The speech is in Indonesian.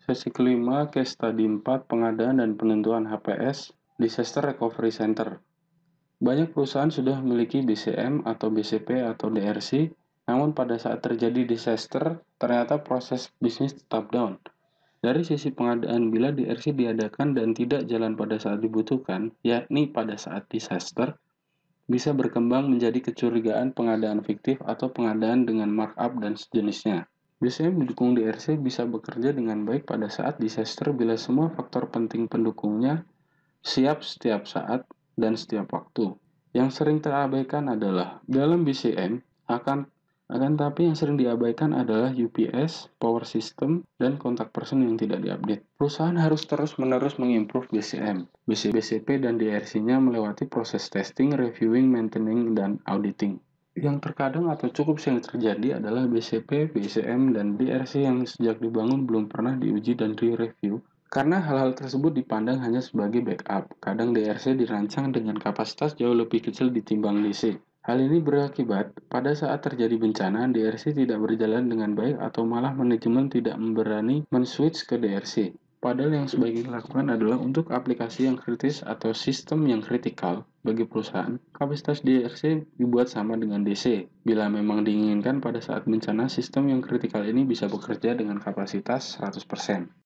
Sesi kelima, case study 4, pengadaan dan penentuan HPS, Disaster Recovery Center. Banyak perusahaan sudah memiliki BCM atau BCP atau DRC, namun pada saat terjadi disaster, ternyata proses bisnis tetap down. Dari sisi pengadaan, bila DRC diadakan dan tidak jalan pada saat dibutuhkan, yakni pada saat disaster, bisa berkembang menjadi kecurigaan pengadaan fiktif atau pengadaan dengan markup dan sejenisnya. BCM pendukung DRC bisa bekerja dengan baik pada saat disaster bila semua faktor penting pendukungnya siap setiap saat dan setiap waktu. Yang sering terabaikan adalah dalam BCM akan akan tapi yang sering diabaikan adalah UPS, power system, dan kontak person yang tidak diupdate. Perusahaan harus terus-menerus mengimprove BCM, BCP dan DRC-nya melewati proses testing, reviewing, maintaining, dan auditing yang terkadang atau cukup sering terjadi adalah BCP, BCM, dan DRC yang sejak dibangun belum pernah diuji dan direview karena hal-hal tersebut dipandang hanya sebagai backup. Kadang DRC dirancang dengan kapasitas jauh lebih kecil ditimbang DC. Hal ini berakibat pada saat terjadi bencana, DRC tidak berjalan dengan baik atau malah manajemen tidak berani men-switch ke DRC. Padahal yang sebaiknya dilakukan adalah untuk aplikasi yang kritis atau sistem yang kritikal bagi perusahaan, kapasitas DRC dibuat sama dengan DC. Bila memang diinginkan pada saat bencana, sistem yang kritikal ini bisa bekerja dengan kapasitas 100%.